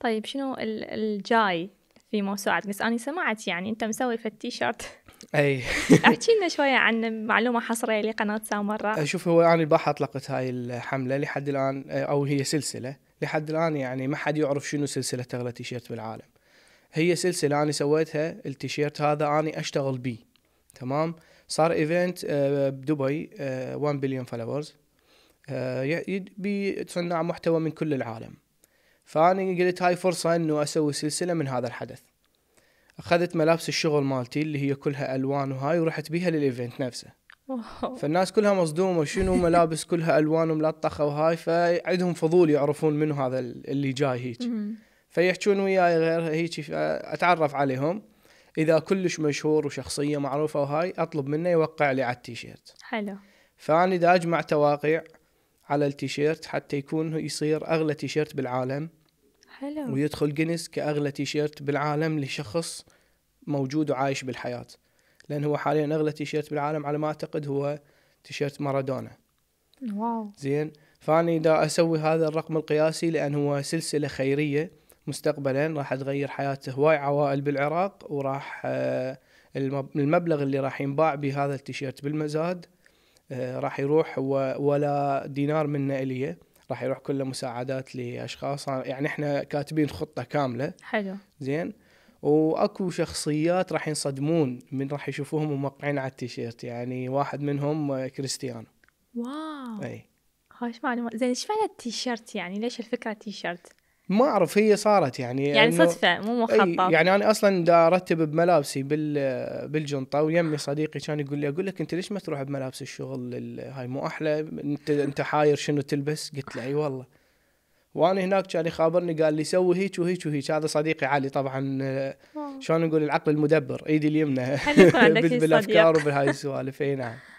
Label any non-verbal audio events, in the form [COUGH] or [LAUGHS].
طيب شنو الجاي في موسوعة بس أنا سمعت يعني أنت مسوي في شرط اي [LAUGHS] احكي لنا شويه عن معلومه حصريه لقناه سامرة أه، شوف هو انا البارحه اطلقت هاي الحمله لحد الان أه، او هي سلسله لحد الان يعني ما حد يعرف شنو سلسله اغلى تيشيرت بالعالم هي سلسله انا سويتها التيشيرت هذا انا اشتغل بيه تمام صار ايفنت أه، بدبي 1 بليون فولورز بصناع محتوى من كل العالم فأنا قلت هاي فرصة أنه أسوي سلسلة من هذا الحدث أخذت ملابس الشغل مالتي اللي هي كلها ألوان وهاي ورحت بيها للإيفنت نفسه فالناس كلها مصدومة شنو ملابس كلها ألوان وملطخة وهاي فعندهم فضول يعرفون منو هذا اللي جاي هيك فيحجون وياي غير هيك أتعرف عليهم إذا كلش مشهور وشخصية معروفة وهاي أطلب منه يوقع لي على التيشيرت حلو فأنا إذا أجمع تواقيع على التيشيرت حتى يكون يصير اغلى تيشيرت بالعالم حلو ويدخل جينيس كاغلى تيشيرت بالعالم لشخص موجود وعايش بالحياه لان هو حاليا اغلى تيشيرت بالعالم على ما اعتقد هو تيشيرت مارادونا واو زين فاني دا اسوي هذا الرقم القياسي لان هو سلسله خيريه مستقبلا راح تغير حياه هواي عوائل بالعراق وراح آه، المبلغ اللي راح ينباع بهذا التيشيرت بالمزاد آه، راح يروح ولا دينار منا اليه راح يروح كله مساعدات لاشخاص يعني احنا كاتبين خطه كامله حلو زين واكو شخصيات راح ينصدمون من راح يشوفوهم موقعين على التيشيرت يعني واحد منهم آه، كريستيانو واو اي هاش معلومات زين ايش معنى التيشيرت يعني ليش الفكره التيشيرت ما اعرف هي صارت يعني يعني صدفه مو مخطط يعني انا اصلا دا ارتب بملابسي بال بالجنطه ويمي صديقي كان يقول لي اقول لك انت ليش ما تروح بملابس الشغل هاي مو احلى انت انت حاير شنو تلبس قلت له اي والله وانا هناك كان يخابرني قال لي سوي هيك وهيك وهيك هذا صديقي علي طبعا شلون نقول العقل المدبر ايدي اليمنى [LAUGHS] بالافكار وبهاي السوالف اي نعم